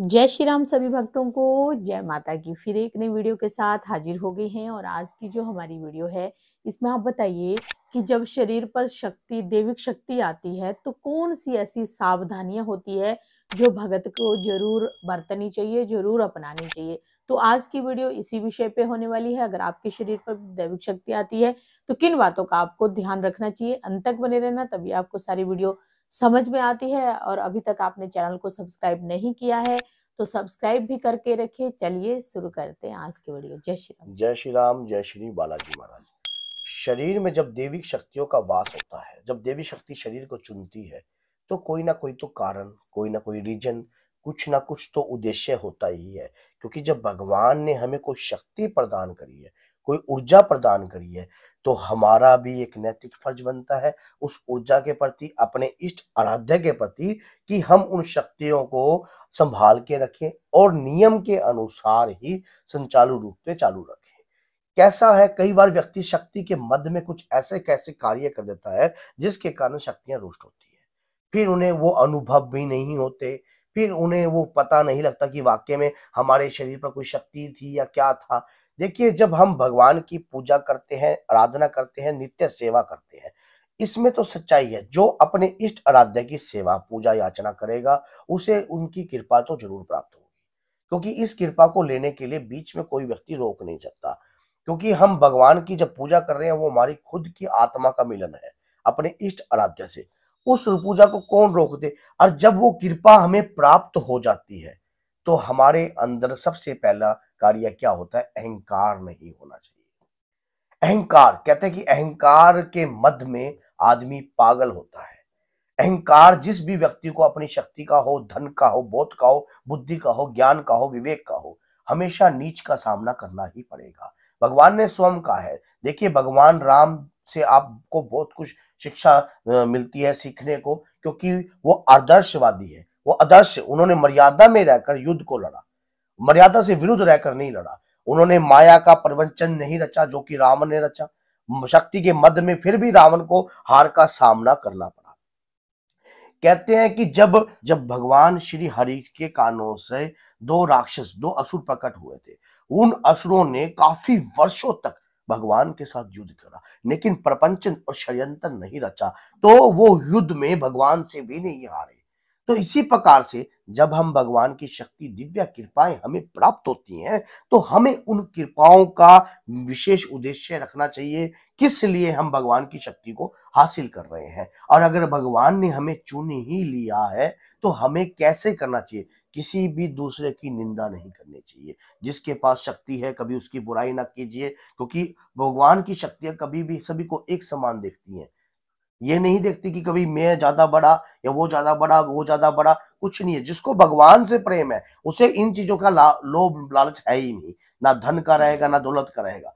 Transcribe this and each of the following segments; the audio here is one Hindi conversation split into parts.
जय श्री राम सभी भक्तों को जय माता की फिर एक नई वीडियो के साथ हाजिर हो गई हैं और आज की जो हमारी वीडियो है इसमें आप बताइए कि जब शरीर पर शक्ति देविक शक्ति आती है तो कौन सी ऐसी सावधानियां होती है जो भगत को जरूर बरतनी चाहिए जरूर अपनानी चाहिए तो आज की वीडियो इसी विषय पे होने वाली है अगर आपके शरीर पर दैविक शक्ति आती है तो किन बातों का आपको ध्यान रखना चाहिए अंत तक बने रहना तभी आपको सारी वीडियो समझ में आती है और अभी तक आपने चैनल को सब्सक्राइब नहीं किया है तो सब्सक्राइब भी करके रखिए चलिए शुरू करते हैं आज की वीडियो जय श्री राम जय श्री राम जय श्री बालाजी महाराज शरीर में जब देवी शक्तियों का वास होता है जब देवी शक्ति शरीर को चुनती है तो कोई ना कोई तो कारण कोई ना कोई रीजन कुछ ना कुछ तो उद्देश्य होता ही है क्योंकि जब भगवान ने हमें कोई शक्ति प्रदान करी है कोई ऊर्जा प्रदान करी है तो हमारा भी एक नैतिक फर्ज बनता है उस ऊर्जा के प्रति अपने इष्ट आराध्य के प्रति कि हम उन शक्तियों को संभाल के रखें और नियम के अनुसार ही संचालू रूप से चालू रखें कैसा है कई बार व्यक्ति शक्ति के मध्य में कुछ ऐसे कैसे कार्य कर देता है जिसके कारण शक्तियां रुष्ट होती है फिर उन्हें वो अनुभव भी नहीं होते फिर उन्हें वो पता नहीं लगता कि वाक्य में हमारे शरीर पर कोई शक्ति थी या क्या था देखिए जब हम भगवान की पूजा करते हैं आराधना करते हैं नित्य सेवा करते हैं इसमें तो सच्चाई है जो अपने इष्ट आराध्य की सेवा पूजा याचना करेगा उसे उनकी कृपा तो जरूर प्राप्त होगी क्योंकि इस कृपा को लेने के लिए बीच में कोई व्यक्ति रोक नहीं सकता क्योंकि हम भगवान की जब पूजा कर रहे हैं वो हमारी खुद की आत्मा का मिलन है अपने इष्ट आराध्य से उस पूजा को कौन रोक दे और जब वो कृपा हमें प्राप्त हो जाती है तो हमारे अंदर सबसे पहला कार्य क्या होता है अहंकार नहीं होना चाहिए अहंकार कहते हैं कि अहंकार के मध्य में आदमी पागल होता है अहंकार जिस भी व्यक्ति को अपनी शक्ति का हो धन का हो बोध का हो बुद्धि का हो ज्ञान का हो विवेक का हो हमेशा नीच का सामना करना ही पड़ेगा भगवान ने स्वयं कहा है देखिए भगवान राम से आपको बहुत कुछ शिक्षा मिलती है सीखने को क्योंकि वो आदर्शवादी है वो आदर्श उन्होंने मर्यादा में रहकर युद्ध को लड़ा मर्यादा से विरुद्ध रहकर नहीं लड़ा उन्होंने माया का प्रवंचन नहीं रचा जो कि रावण ने रचा शक्ति के मध्य में फिर भी रावण को हार का सामना करना पड़ा कहते हैं कि जब जब भगवान श्री हरि के कानों से दो राक्षस दो असुर प्रकट हुए थे उन असुरों ने काफी वर्षों तक भगवान के साथ युद्ध करा लेकिन प्रपंचन और षड्यंत्र नहीं रचा तो वो युद्ध में भगवान से भी नहीं हारे तो इसी प्रकार से जब हम भगवान की शक्ति दिव्य कृपाएं हमें प्राप्त होती हैं तो हमें उन कृपाओं का विशेष उद्देश्य रखना चाहिए किस लिए हम भगवान की शक्ति को हासिल कर रहे हैं और अगर भगवान ने हमें चुन ही लिया है तो हमें कैसे करना चाहिए किसी भी दूसरे की निंदा नहीं करनी चाहिए जिसके पास शक्ति है कभी उसकी बुराई ना कीजिए क्योंकि भगवान की शक्तियाँ कभी भी सभी को एक समान देखती हैं ये नहीं देखती कि कभी मैं ज्यादा बड़ा या वो ज्यादा बड़ा वो ज्यादा बड़ा कुछ नहीं है जिसको भगवान से प्रेम है उसे इन चीजों का लोभ लालच है ही नहीं ना धन का रहेगा ना दौलत का रहेगा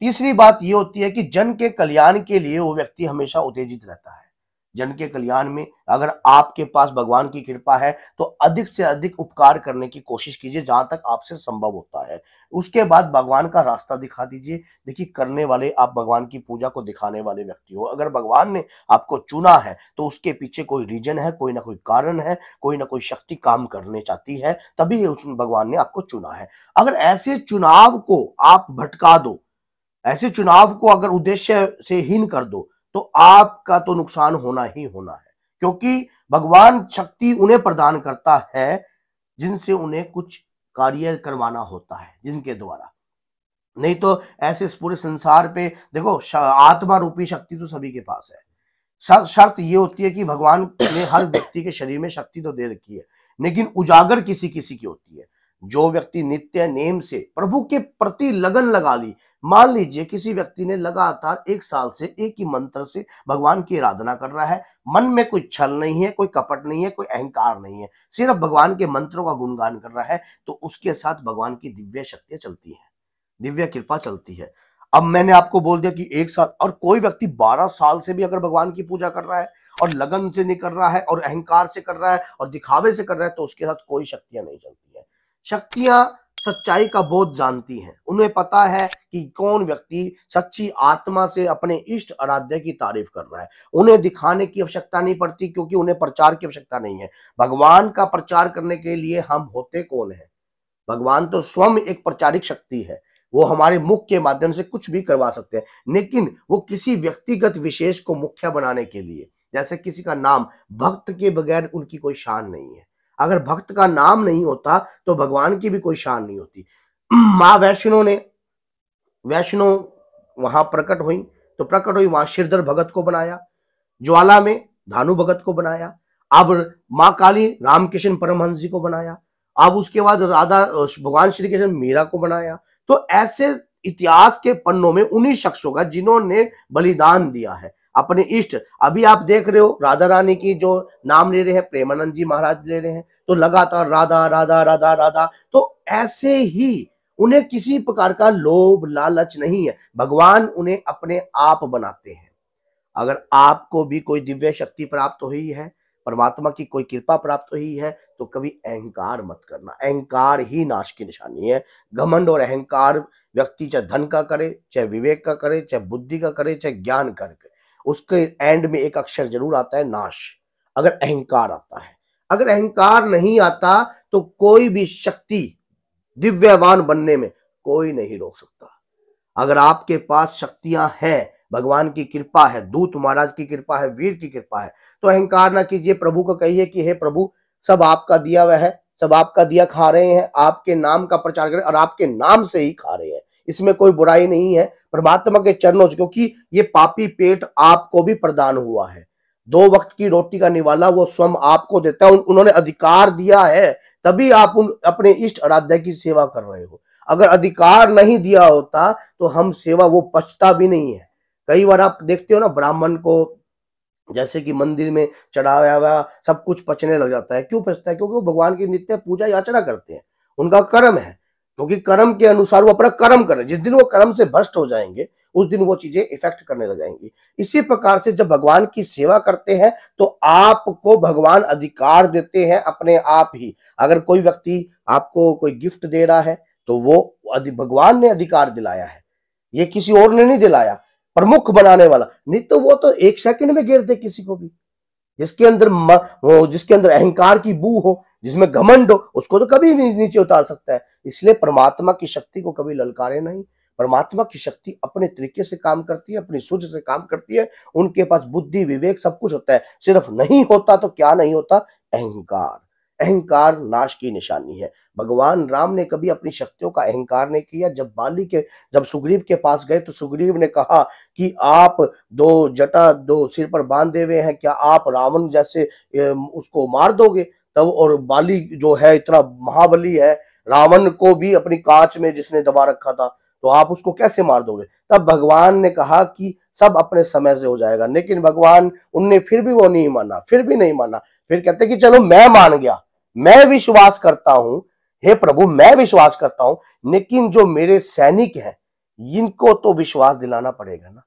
तीसरी बात ये होती है कि जन के कल्याण के लिए वो व्यक्ति हमेशा उत्तेजित रहता है जन के कल्याण में अगर आपके पास भगवान की कृपा है तो अधिक से अधिक उपकार करने की कोशिश कीजिए जहां तक आपसे संभव होता है उसके बाद भगवान का रास्ता दिखा दीजिए देखिए करने वाले आप भगवान की पूजा को दिखाने वाले व्यक्ति हो अगर भगवान ने आपको चुना है तो उसके पीछे कोई रीजन है कोई ना कोई कारण है कोई ना कोई शक्ति काम करने चाहती है तभी उस भगवान ने आपको चुना है अगर ऐसे चुनाव को आप भटका दो ऐसे चुनाव को अगर उद्देश्य से हीन कर दो तो आपका तो नुकसान होना ही होना है क्योंकि भगवान शक्ति उन्हें प्रदान करता है जिनसे उन्हें कुछ कार्य करवाना होता है जिनके द्वारा नहीं तो ऐसे इस पूरे संसार पे देखो आत्मा रूपी शक्ति तो सभी के पास है शर्त ये होती है कि भगवान ने हर व्यक्ति के शरीर में शक्ति तो दे रखी है लेकिन उजागर किसी किसी की होती है जो व्यक्ति नित्य नेम से प्रभु के प्रति लगन लगा ली मान लीजिए किसी व्यक्ति ने लगातार एक साल से एक ही मंत्र से भगवान की आराधना कर रहा है मन में कोई छल नहीं है कोई कपट नहीं है कोई अहंकार नहीं है सिर्फ भगवान के मंत्रों का गुणगान कर रहा है तो उसके साथ भगवान की दिव्य शक्तियां चलती हैं दिव्य कृपा चलती है अब मैंने आपको बोल दिया कि एक साल और कोई व्यक्ति बारह साल से भी अगर भगवान की पूजा कर रहा है और लगन से नहीं कर रहा है और अहंकार से कर रहा है और दिखावे से कर रहा है तो उसके साथ कोई शक्तियां नहीं चलती शक्तियां सच्चाई का बोध जानती हैं उन्हें पता है कि कौन व्यक्ति सच्ची आत्मा से अपने इष्ट आराध्य की तारीफ कर रहा है उन्हें दिखाने की आवश्यकता नहीं पड़ती क्योंकि उन्हें प्रचार की आवश्यकता नहीं है भगवान का प्रचार करने के लिए हम होते कौन है भगवान तो स्वयं एक प्रचारिक शक्ति है वो हमारे मुख के माध्यम से कुछ भी करवा सकते हैं लेकिन वो किसी व्यक्तिगत विशेष को मुख्य बनाने के लिए जैसे किसी का नाम भक्त के बगैर उनकी कोई शान नहीं है अगर भक्त का नाम नहीं होता तो भगवान की भी कोई शान नहीं होती माँ वैष्णो ने वैष्णो वहां प्रकट हुई तो प्रकट हुई वहां श्रीधर भगत को बनाया ज्वाला में धानु भगत को बनाया अब माँ काली रामकृष्ण परमहंस जी को बनाया अब उसके बाद राधा भगवान श्री कृष्ण मीरा को बनाया तो ऐसे इतिहास के पन्नों में उन्हीं शख्सों का जिन्होंने बलिदान दिया है अपने इष्ट अभी आप देख रहे हो राधा रानी की जो नाम ले रहे हैं प्रेमानंद जी महाराज ले रहे हैं तो लगातार राधा राधा राधा राधा तो ऐसे ही उन्हें किसी प्रकार का लोभ लालच नहीं है भगवान उन्हें अपने आप बनाते हैं अगर आपको भी कोई दिव्य शक्ति प्राप्त हुई है परमात्मा की कोई कृपा प्राप्त हुई है तो कभी अहंकार मत करना अहंकार ही नाश की निशानी है घमंड और अहंकार व्यक्ति चाहे धन का करे चाहे विवेक का करे चाहे बुद्धि का करे चाहे ज्ञान का करे उसके एंड में एक अक्षर जरूर आता है नाश अगर अहंकार आता है अगर अहंकार नहीं आता तो कोई भी शक्ति दिव्यवान बनने में कोई नहीं रोक सकता अगर आपके पास शक्तियां हैं भगवान की कृपा है दूत महाराज की कृपा है वीर की कृपा है तो अहंकार ना कीजिए प्रभु को कहिए कि हे प्रभु सब आपका दिया वह है सब आपका दिया खा रहे हैं आपके नाम का प्रचार कर रहे हैं और आपके नाम से ही खा रहे हैं इसमें कोई बुराई नहीं है परमात्मा के चरणों से क्योंकि ये पापी पेट आपको भी प्रदान हुआ है दो वक्त की रोटी का निवाला वो स्वयं आपको देता है उन्होंने अधिकार दिया है तभी आप उन अपने इष्ट आराध्या की सेवा कर रहे हो अगर अधिकार नहीं दिया होता तो हम सेवा वो पछता भी नहीं है कई बार आप देखते हो ना ब्राह्मण को जैसे कि मंदिर में चढ़ाया हुआ सब कुछ पचने लग जाता है क्यों पचता है क्योंकि वो भगवान की नित्य पूजा याचना करते हैं उनका कर्म है क्योंकि कर्म के अनुसार वो अपना कर्म कर रहे जिस दिन वो कर्म से भ्रष्ट हो जाएंगे उस दिन वो चीजें इफेक्ट करने लग जाएंगी इसी प्रकार से जब भगवान की सेवा करते हैं तो आपको भगवान अधिकार देते हैं अपने आप ही अगर कोई व्यक्ति आपको कोई गिफ्ट दे रहा है तो वो भगवान ने अधिकार दिलाया है ये किसी और ने नहीं दिलाया प्रमुख बनाने वाला नहीं तो वो तो एक सेकंड में घेर दे किसी को भी जिसके अंदर जिसके अंदर अहंकार की बू हो जिसमें घमंड हो उसको तो कभी भी नीचे उतार सकता है इसलिए परमात्मा की शक्ति को कभी ललकारे नहीं परमात्मा की शक्ति अपने तरीके से काम करती है अपनी सूझ से काम करती है उनके पास बुद्धि विवेक सब कुछ होता है सिर्फ नहीं होता तो क्या नहीं होता अहंकार अहंकार नाश की निशानी है भगवान राम ने कभी अपनी शक्तियों का अहंकार नहीं किया जब बाली के जब सुग्रीव के पास गए तो सुग्रीव ने कहा कि आप दो जटा दो सिर पर बांधे हुए हैं क्या आप रावण जैसे उसको मार दोगे तब और बाली जो है इतना महाबली है रावण को भी अपनी कांच में जिसने दबा रखा था तो आप उसको कैसे मार दोगे तब भगवान ने कहा कि सब अपने समय से हो जाएगा लेकिन भगवान उनने फिर भी वो नहीं माना फिर भी नहीं माना फिर कहते कि चलो मैं मान गया मैं विश्वास करता हूं हे प्रभु मैं विश्वास करता हूं लेकिन जो मेरे सैनिक हैं इनको तो विश्वास दिलाना पड़ेगा ना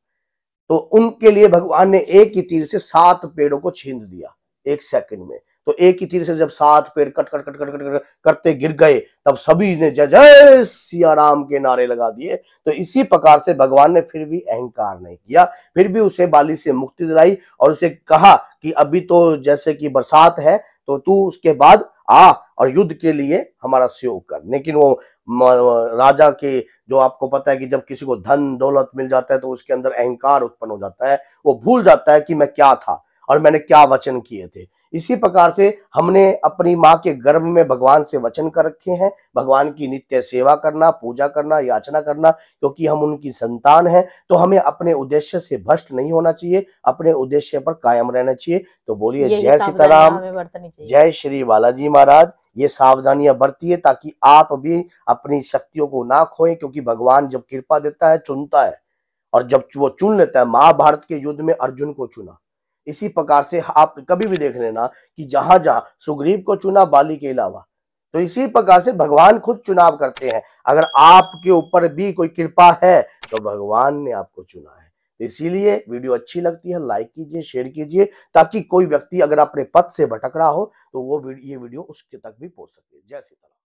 तो उनके लिए भगवान ने एक ही तीर से सात पेड़ों को छीन दिया एक सेकंड में तो एक ही तीर से जब सात पेड़ कट कट कट कट कट करते गिर गए तब सभी ने जय जय सियाराम के नारे लगा दिए तो इसी प्रकार से भगवान ने फिर भी अहंकार नहीं किया फिर भी उसे बाली से मुक्ति दिलाई और उसे कहा कि अभी तो जैसे कि बरसात है तो तू उसके बाद आ और युद्ध के लिए हमारा सहयोग कर लेकिन वो राजा के जो आपको पता है कि जब किसी को धन दौलत मिल जाता है तो उसके अंदर अहंकार उत्पन्न हो जाता है वो भूल जाता है कि मैं क्या था और मैंने क्या वचन किए थे इसी प्रकार से हमने अपनी माँ के गर्भ में भगवान से वचन कर रखे हैं भगवान की नित्य सेवा करना पूजा करना याचना करना क्योंकि हम उनकी संतान हैं तो हमें अपने उद्देश्य से भ्रष्ट नहीं होना चाहिए अपने उद्देश्य पर कायम रहना चाहिए तो बोलिए जय सीताराम जय श्री बालाजी महाराज ये सावधानियां बरती है ताकि आप भी अपनी शक्तियों को ना खोए क्योंकि भगवान जब कृपा देता है चुनता है और जब वो चुन लेता है महाभारत के युद्ध में अर्जुन को चुना इसी प्रकार से आप कभी भी देख लेना कि जहां जहां सुग्रीव को चुना बाली के अलावा तो इसी प्रकार से भगवान खुद चुनाव करते हैं अगर आपके ऊपर भी कोई कृपा है तो भगवान ने आपको चुना है तो इसीलिए वीडियो अच्छी लगती है लाइक कीजिए शेयर कीजिए ताकि कोई व्यक्ति अगर अपने पद से भटक रहा हो तो वो ये वीडियो उसके तक भी पहुंच सके जय सीता